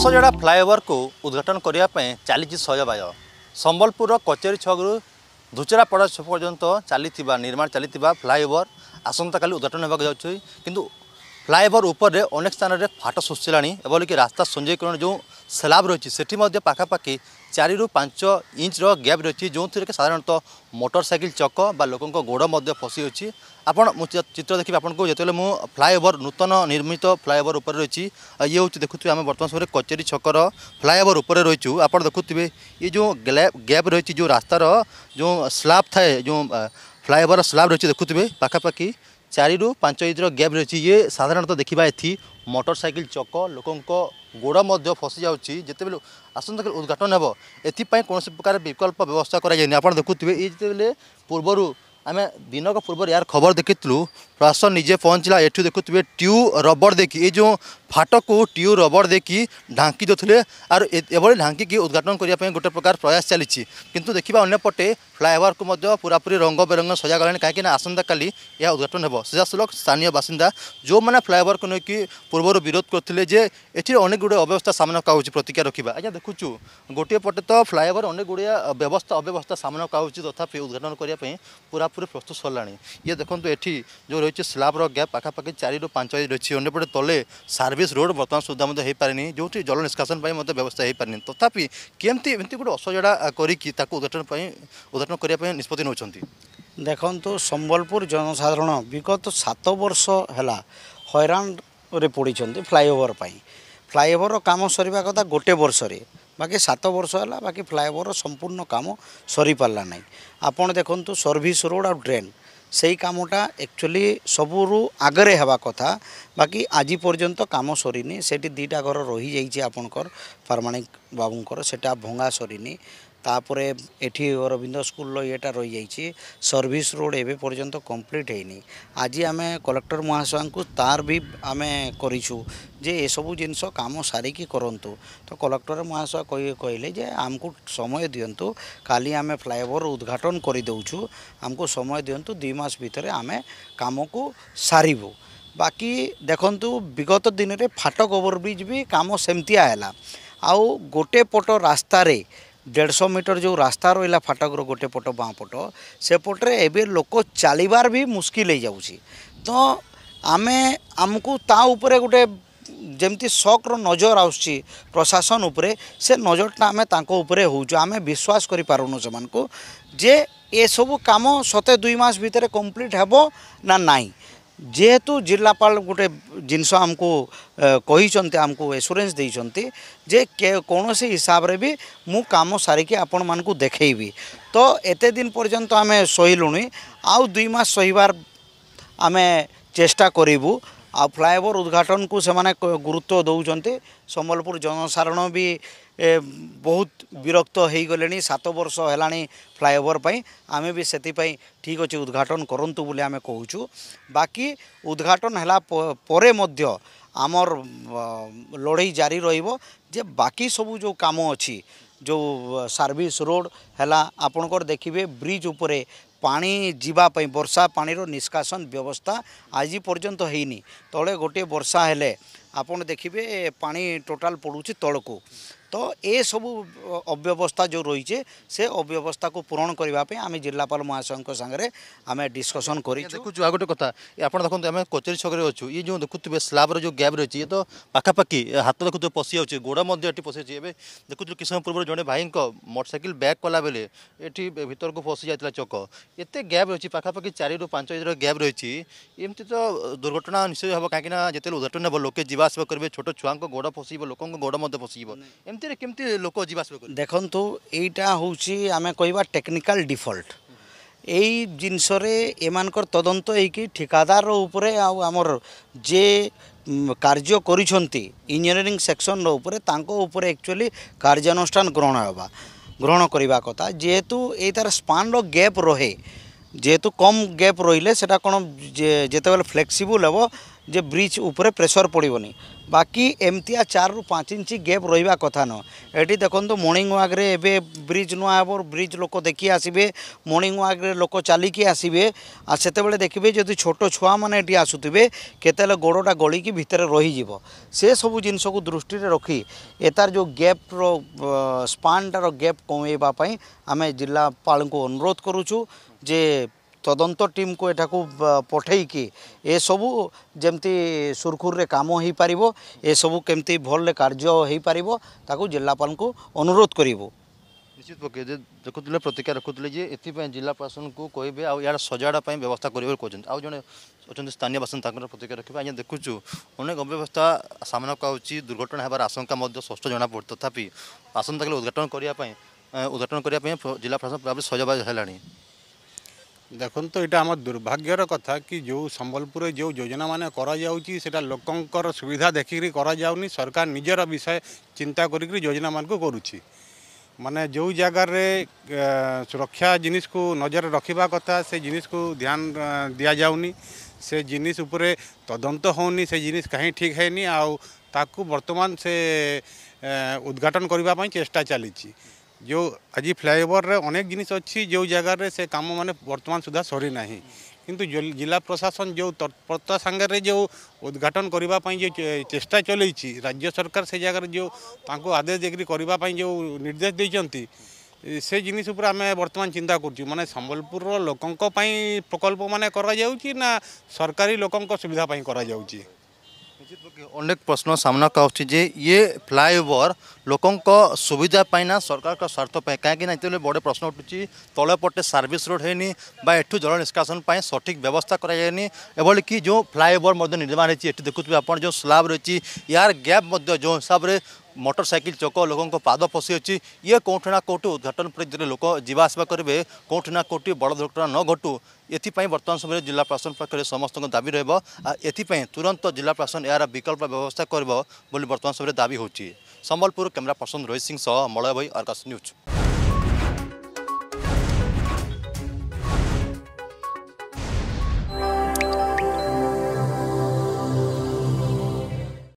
ଦଶଜଡ଼ା ଫ୍ଲାଏଓଭରକୁ ଉଦ୍ଘାଟନ କରିବା ପାଇଁ ଚାଲିଛି ଶୟବାୟ ସମ୍ବଲପୁରର କଚେରୀ ଛକରୁ ଧୁଚରାପଡ଼ା ଛକ ପର୍ଯ୍ୟନ୍ତ ଚାଲିଥିବା ନିର୍ମାଣ ଚାଲିଥିବା ଫ୍ଲାଏଓଭର ଆସନ୍ତାକାଲି ଉଦ୍ଘାଟନ ହେବାକୁ ଯାଉଛି କିନ୍ତୁ ফ্লাইওভার উপরে অনেক স্থানের ফাট সৃষ্টিলা এভাবে ରାସ୍ତା সঞ্জয়করণ ଯେଉଁ ସ୍ଲାବ୍ ରହିଛି ସେଠି ମଧ୍ୟ ପାଖାପାଖି ଚାରିରୁ ପାଞ୍ଚ ଇଞ୍ଚର ଗ୍ୟାପ୍ ରହିଛି ଯେଉଁଥିରେ କି ସାଧାରଣତଃ ମୋଟର ସାଇକେଲ ଚକ ବା ଲୋକଙ୍କ ଗୋଡ଼ ମଧ୍ୟ ଫସିଅଛି ଆପଣ ମୁଁ ଚିତ୍ର ଦେଖିବି ଆପଣଙ୍କୁ ଯେତେବେଳେ ମୁଁ ଫ୍ଲାଏଓଭର ନୂତନ ନିର୍ମିତ ଫ୍ଲାଏଓଭର ଉପରେ ରହିଛି ଇଏ ହେଉଛି ଦେଖୁଥିବେ ଆମେ ବର୍ତ୍ତମାନ ସମୟରେ କଚେରୀ ଛକର ଫ୍ଲାଏଓଭର ଉପରେ ରହିଛୁ ଆପଣ ଦେଖୁଥିବେ ଇଏ ଯେଉଁ ଗ୍ୟାପ୍ ରହିଛି ଯେଉଁ ରାସ୍ତାର ଯେଉଁ ସ୍ଲାବ୍ ଥାଏ ଯେଉଁ ଫ୍ଲାଏଓଭର ସ୍ଲାବ୍ ରହିଛି ଦେଖୁଥିବେ ପାଖାପାଖି ଚାରିରୁ ପାଞ୍ଚ ଇଞ୍ଚର ଗ୍ୟାପ୍ ରହିଛି ଇଏ ସାଧାରଣତଃ ଦେଖିବା ଏଠି ମୋଟର ସାଇକେଲ ଚକ ଲୋକଙ୍କ ଗୋଡ଼ ମଧ୍ୟ ଫସିଯାଉଛି ଯେତେବେଳେ ଆସନ୍ତାକାଲି ଉଦ୍ଘାଟନ ହେବ ଏଥିପାଇଁ କୌଣସି ପ୍ରକାର ବିକଳ୍ପ ବ୍ୟବସ୍ଥା କରାଯାଇନି ଆପଣ ଦେଖୁଥିବେ ଏଇ ଯେତେବେଳେ ପୂର୍ବରୁ ଆମେ ଦିନକ ପୂର୍ବରୁ ଏହାର ଖବର ଦେଖିଥିଲୁ ପ୍ରଶାସନ ନିଜେ ପହଞ୍ଚିଲା ଏଠୁ ଦେଖୁଥିବେ ଟ୍ୟୁ ରବର ଦେଖି ଏଇ ଯେଉଁ ফাটকু টিউ রবর দেখি ঢাঙ্কি দিয়ে আর এভাবে ঢাঙ্কি উদ্ঘাটন করা গোটে প্রকার প্রয়াস চালছে কিন্তু দেখা অন্যপটে কু পুরাপুরি রঙ বেরঙ সজা গলানি কিনা না আসন্তকালি এ উদ্ঘাটন হব সিধাসলখ স্থানীয় বাসিন্দা যে ফ্লাইওভারকু নেই পূর্বর বিরোধ করলে যে এটি অনেক গুড়ে অব্যবস্থা সামনাকু হচ্ছে প্রতিক্রিয়া রাখা আজ্ঞা দেখুছু গোটিয়ে পটে তো ফ্লাইওভার অনেক গুড়িয়া ব্যবস্থা অব্যবস্থা সামনাকু হচ্ছে তথাপি উদ্ঘাটন করা পুরাপুরি প্রস্তুত সরলা ইয়ে দেখুন এটি যে রয়েছে স্লাবর গ্যাপ পাখাপাখি চারি পাঁচ ইঞ্চ রয়েছে অন্যপটে তলে সার্ভে ସର୍ଭିସ୍ ରୋଡ଼୍ ବର୍ତ୍ତମାନ ସୁଦ୍ଧା ମଧ୍ୟ ହୋଇପାରିନି ଯେଉଁଠି ଜଳ ନିଷ୍କାସନ ପାଇଁ ମଧ୍ୟ ବ୍ୟବସ୍ଥା ହୋଇପାରିନି ତଥାପି କେମିତି ଏମିତି ଗୋଟେ ଅସଜଡ଼ା କରିକି ତାକୁ ଉଦ୍ଘାଟନ ପାଇଁ ଉଦ୍ଘାଟନ କରିବା ପାଇଁ ନିଷ୍ପତ୍ତି ନେଉଛନ୍ତି ଦେଖନ୍ତୁ ସମ୍ବଲପୁର ଜନସାଧାରଣ ବିଗତ ସାତ ବର୍ଷ ହେଲା ହଇରାଣରେ ପଡ଼ିଛନ୍ତି ଫ୍ଲାଇଓଭର ପାଇଁ ଫ୍ଲାଇଓଭରର କାମ ସରିବା କଥା ଗୋଟେ ବର୍ଷରେ ବାକି ସାତ ବର୍ଷ ହେଲା ବାକି ଫ୍ଲାଇଓଭରର ସମ୍ପୂର୍ଣ୍ଣ କାମ ସରିପାରିଲା ନାହିଁ ଆପଣ ଦେଖନ୍ତୁ ସର୍ଭିସ୍ ରୋଡ଼୍ ଆଉ ଡ୍ରେନ୍ সেই কামটা একচুয়ালি সবুরু আগরে হওয়া কথা বাকি আজি পর্যন্ত কাম সরিনি সেটি দুইটা ঘর রহিযাইছে আপনার পারমাণিক বাবুঙ্কর সেটা ভঙ্গা সরিনি তাপরে এটি অরবিন্দ স্কুল ইয়েটা রয়েছে সর্ভিস রোড এবে পর্যন্ত কমপ্লিট হয়নি আজি আমি কলেক্টর মহাশয় তার বি আমি করিছু যে এসব জিনিস কাম সারিকি করতু তো কলেক্টর মহাশয় কহিলে যে আমি সময় দিও কালি আমি ফ্লাইওভর উদ্ঘাটন করে দেছু আমি সময় দিও দুই মাস ভিতরে আমি কামকু সারিবু বাকি দেখন্তু বিগত দিনের ফাটক ওভারব্রিজ বি কাম সেমতি হেলা আউ গোটে পট রাস্তায় দেড়শো মিটর যে রাস্তা রহলা ফাটকর গোটে পট বাঁ পট সেপটে এবে লোক চালবার বি মুশকিল হয়ে যাচ্ছি তো আমি আমি তা উপরে গোটে যেমি সকর নজর আসছি প্রশাসন উপরে সে নজরটা আমি তাঁক উপরে হচ্ছু আমি বিশ্বাস করে পারুনু সে যে এসব কাম সতে দুই মাস ভিতরে কমপ্লিট হব না নাই ଯେହେତୁ ଜିଲ୍ଲାପାଳ ଗୋଟେ ଜିନିଷ ଆମକୁ କହିଛନ୍ତି ଆମକୁ ଏସୁରାନ୍ସ ଦେଇଛନ୍ତି ଯେ କୌଣସି ହିସାବରେ ବି ମୁଁ କାମ ସାରିକି ଆପଣମାନଙ୍କୁ ଦେଖେଇବି ତ ଏତେ ଦିନ ପର୍ଯ୍ୟନ୍ତ ଆମେ ସହିଲୁଣି ଆଉ ଦୁଇ ମାସ ସହିବାର ଆମେ ଚେଷ୍ଟା କରିବୁ ଆଉ ଫ୍ଲାଏଓଭର ଉଦ୍ଘାଟନକୁ ସେମାନେ ଗୁରୁତ୍ୱ ଦେଉଛନ୍ତି ସମ୍ବଲପୁର ଜନସାଧାରଣ ବି ବହୁତ ବିରକ୍ତ ହୋଇଗଲେଣି ସାତ ବର୍ଷ ହେଲାଣି ଫ୍ଲାଏଓଭର ପାଇଁ ଆମେ ବି ସେଥିପାଇଁ ଠିକ୍ ଅଛି ଉଦ୍ଘାଟନ କରନ୍ତୁ ବୋଲି ଆମେ କହୁଛୁ ବାକି ଉଦ୍ଘାଟନ ହେଲା ପରେ ମଧ୍ୟ ଆମର ଲଢ଼େଇ ଜାରି ରହିବ ଯେ ବାକି ସବୁ ଯେଉଁ କାମ ଅଛି ଯେଉଁ ସର୍ଭିସ୍ ରୋଡ଼ ହେଲା ଆପଣଙ୍କର ଦେଖିବେ ବ୍ରିଜ୍ ଉପରେ ପାଣି ଯିବା ପାଇଁ ବର୍ଷା ପାଣିର ନିଷ୍କାସନ ବ୍ୟବସ୍ଥା ଆଜି ପର୍ଯ୍ୟନ୍ତ ହେଇନି ତଳେ ଗୋଟିଏ ବର୍ଷା ହେଲେ ଆପଣ ଦେଖିବେ ପାଣି ଟୋଟାଲ୍ ପଡ଼ୁଛି ତଳକୁ ତ ଏସବୁ ଅବ୍ୟବସ୍ଥା ଯେଉଁ ରହିଛେ ସେ ଅବ୍ୟବସ୍ଥାକୁ ପୂରଣ କରିବା ପାଇଁ ଆମେ ଜିଲ୍ଲାପାଳ ମହାଶୟଙ୍କ ସାଙ୍ଗରେ ଆମେ ଡିସ୍କସନ୍ କରିଛୁ ଦେଖୁଛୁ ଆଉ ଗୋଟେ କଥା ଆପଣ ଦେଖନ୍ତୁ ଆମେ କଚେରୀ ଛକରେ ଅଛୁ ଇଏ ଯେଉଁ ଦେଖୁଥିବେ ସ୍ଲାବ୍ର ଯେଉଁ ଗ୍ୟାପ୍ ରହିଛି ଇଏ ତ ପାଖାପାଖି ହାତ ଦେଖୁଥିବେ ପଶିଯାଉଛି ଗୋଡ଼ ମଧ୍ୟ ଏଠି ପଶିଯାଉଛି ଏବେ ଦେଖୁଥିଲୁ କିଛି ସମୟ ପୂର୍ବରୁ ଜଣେ ଭାଇଙ୍କ ମୋଟରସାଇକେଲ ବ୍ୟାକ୍ କଲାବେଳେ ଏଠି ଭିତରକୁ ପଶି ଯାଇଥିଲା ଚକ ଏତେ ଗ୍ୟାପ୍ ରହିଛି ପାଖାପାଖି ଚାରିରୁ ପାଞ୍ଚ ଇଞ୍ଚର ଗ୍ୟାପ୍ ରହିଛି ଏମିତି ତ ଦୁର୍ଘଟଣା ନିଶ୍ଚୟ ହେବ କାହିଁକିନା ଯେତେବେଳେ ଉଦ୍ଘାଟନ ହେବ ଲୋକେ ଯିବା ଆସିବା କରିବେ ଛୋଟ ଛୁଆଙ୍କ ଗୋଡ଼ ପଶିବ ଲୋକଙ୍କ ଗୋଡ଼ ମଧ୍ୟ ପଶିଯିବ ଏମିତି ଏମିତିରେ କେମିତି ଲୋକ ଯିବା ଆସିବା ଦେଖନ୍ତୁ ଏଇଟା ହେଉଛି ଆମେ କହିବା ଟେକ୍ନିକାଲ୍ ଡିଫଲ୍ଟ ଏଇ ଜିନିଷରେ ଏମାନଙ୍କର ତଦନ୍ତ ହେଇକି ଠିକାଦାର ଉପରେ ଆଉ ଆମର ଯେ କାର୍ଯ୍ୟ କରିଛନ୍ତି ଇଞ୍ଜିନିୟରିଂ ସେକ୍ସନର ଉପରେ ତାଙ୍କ ଉପରେ ଆକ୍ଚୁଆଲି କାର୍ଯ୍ୟାନୁଷ୍ଠାନ ଗ୍ରହଣ ହେବା ଗ୍ରହଣ କରିବା କଥା ଯେହେତୁ ଏଇଟାର ସ୍ପାନ୍ର ଗ୍ୟାପ୍ ରହେ ଯେହେତୁ କମ୍ ଗ୍ୟାପ୍ ରହିଲେ ସେଟା କ'ଣ ଯେତେବେଳେ ଫ୍ଲେକ୍ସିବୁଲ୍ ହେବ যে ବ୍ରିଜ୍ ଉପରେ ପ୍ରେସର ପଡ଼ିବନି ବାକି ଏମିତିଆ ଚାରିରୁ ପାଞ୍ଚ ଇଞ୍ଚ ଗେପ୍ ରହିବା କଥା ନୁହଁ ଏଠି ଦେଖନ୍ତୁ ମର୍ଣ୍ଣିଂ ୱାକ୍ରେ ଏବେ ବ୍ରିଜ୍ ନୂଆ ହେବ ବ୍ରିଜ୍ ଲୋକ ଦେଖି ଆସିବେ ମର୍ଣ୍ଣିଂ ୱାକ୍ରେ ଲୋକ ଚାଲିକି ଆସିବେ ଆଉ ସେତେବେଳେ ଦେଖିବେ ଯଦି ଛୋଟ ଛୁଆମାନେ ଏଠି ଆସୁଥିବେ କେତେବେଳେ ଗୋଡ଼ଟା ଗଳିକି ଭିତରେ ରହିଯିବ ସେସବୁ ଜିନିଷକୁ ଦୃଷ୍ଟିରେ ରଖି ଏ ତାର ଯେଉଁ ଗ୍ୟାପ୍ର ସ୍ପାନ୍ଟାର ଗ୍ୟାପ୍ କମେଇବା ପାଇଁ ଆମେ ଜିଲ୍ଲାପାଳଙ୍କୁ ଅନୁରୋଧ କରୁଛୁ ଯେ তদন্ত ଟିମ୍କୁ ଏଠାକୁ ପଠେଇକି ଏସବୁ ଯେମିତି ସୁରୁଖୁରୁରେ କାମ ହୋଇପାରିବ ଏସବୁ କେମିତି ଭଲରେ କାର୍ଯ୍ୟ ହୋଇପାରିବ ତାକୁ ଜିଲ୍ଲାପାଳଙ୍କୁ ଅନୁରୋଧ କରିବୁ ନିଶ୍ଚିତ ପକ୍ଷେ ଯେ ଦେଖୁଥିଲେ ପ୍ରତିକ୍ରିୟା ରଖୁଥିଲେ ଯେ ଏଥିପାଇଁ ଜିଲ୍ଲା ପ୍ରଶାସନକୁ କହିବେ ଆଉ ଏହାର ସଜାଡ଼ା ପାଇଁ ବ୍ୟବସ୍ଥା କରିବେ ବୋଲି କହୁଛନ୍ତି ଆଉ ଜଣେ ଅଛନ୍ତି ସ୍ଥାନୀୟ ବାସିନ୍ଦା ତାଙ୍କର ପ୍ରତିକ୍ରିୟା ରଖିବେ ଆଜ୍ଞା ଦେଖୁଛୁ ଅନେକ ଅବ୍ୟବସ୍ଥା ସାମ୍ନାକୁ ଆସୁଛି ଦୁର୍ଘଟଣା ହେବାର ଆଶଙ୍କା ମଧ୍ୟ ସ୍ପଷ୍ଟ ଜଣାପଡ଼ୁ ତଥାପି ଆସନ୍ତାକାଲି ଉଦ୍ଘାଟନ କରିବା ପାଇଁ ଉଦ୍ଘାଟନ କରିବା ପାଇଁ ଜିଲ୍ଲା ପ୍ରଶାସନ ଭାବେ ସଜବାଜ ହେଲାଣି देखो तो यहाँ आम दुर्भाग्यर कथा कि जो सम्बलपुर जो योजना मान कर लोकंर सुविधा देखिक सरकार निजर विषय चिंता करोजना मानक करुच्ची माने जो जगार सुरक्षा जिनिस को नजर रखा कथा से जिनिस को ध्यान दि जाऊनी से जिनिस उपरे तदंत हो जिनिस कहीं ठीक है वर्तमान से उद्घाटन करने चेष्टा चली जो आज फ्लाईओवर रे अनेक जिन अच्छी जो जगार से कम मान बर्तमान सुधा सरी ना कि जिला प्रशासन जो तत्परता सांगे जो उद्घाटन करने जो चेष्टा चल राज्य सरकार से जगह जो आदेश देकर जो निर्देश देती से जिन आम बर्तमान चिंता करें संबलपुर लोकों पर प्रकल्प मान कर सरकारी लोकों सुविधापी कर अनेक प्रश्न सामना का जे ये फ्लाईओवर लोक सुविधा पाईना सरकार का स्वार्थपे कहीं जो बड़े प्रश्न उठू तलपटे सर्विस रोड है जल निष्कासन सठिक व्यवस्था करी जो फ्लाईओवर निर्माण होती देखु आप स्लाब रही यार गैप जो हिसाब से ମଟରସାଇକେଲ ଚକ ଲୋକଙ୍କ ପାଦ ପଶିଅଛି ଇଏ କେଉଁଠି ନା କେଉଁଠୁ ଉଦ୍ଘାଟନ ପରିଧିରେ ଲୋକ ଯିବା ଆସିବା କରିବେ କେଉଁଠି ନା କେଉଁଠି ବଡ଼ ଦୁର୍ଘଟଣା ନ ଘଟୁ ଏଥିପାଇଁ ବର୍ତ୍ତମାନ ସମୟରେ ଜିଲ୍ଲା ପ୍ରଶାସନ ପାଖରେ ସମସ୍ତଙ୍କ ଦାବି ରହିବ ଏଥିପାଇଁ ତୁରନ୍ତ ଜିଲ୍ଲା ପ୍ରଶାସନ ଏହାର ବିକଳ୍ପ ବ୍ୟବସ୍ଥା କରିବ ବୋଲି ବର୍ତ୍ତମାନ ସମୟରେ ଦାବି ହେଉଛି ସମ୍ବଲପୁର କ୍ୟାମେରା ପର୍ସନ ରୋହିତ ସିଂ ସହ ମଳୟ ଭାଇ ଆକାଶ ନ୍ୟୁଜ୍